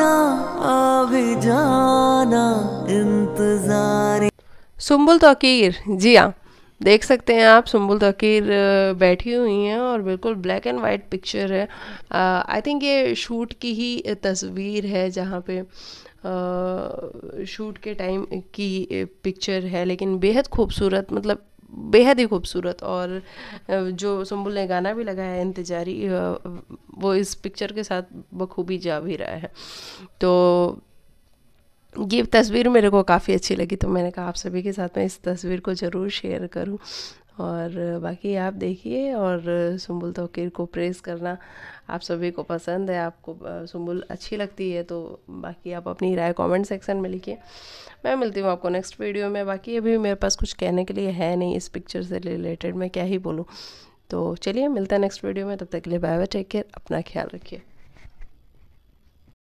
आना अभी जाना इंतजार सुम्बुल जी हाँ देख सकते हैं आप सुम्बुल तकीर बैठी हुई हैं और बिल्कुल ब्लैक एंड वाइट पिक्चर है आई थिंक ये शूट की ही तस्वीर है जहाँ पे शूट के टाइम की पिक्चर है लेकिन बेहद खूबसूरत मतलब बेहद ही खूबसूरत और जो सुम्बुल ने गाना भी लगाया है इंतजारी वो इस पिक्चर के साथ बखूबी जा भी रहा है तो ये तस्वीर मेरे को काफ़ी अच्छी लगी तो मैंने कहा आप सभी के साथ मैं इस तस्वीर को ज़रूर शेयर करूं और बाकी आप देखिए और सुम्बुल तोकीर को प्रेस करना आप सभी को पसंद है आपको सुम्बुल अच्छी लगती है तो बाकी आप अपनी राय कमेंट सेक्शन में लिखिए मैं मिलती हूँ आपको नेक्स्ट वीडियो में बाकी अभी मेरे पास कुछ कहने के लिए है नहीं इस पिक्चर से रिलेटेड मैं क्या ही बोलूँ तो चलिए मिलता है नेक्स्ट वीडियो में तब तक के लिए बाय बाय टेक केयर अपना ख्याल रखिए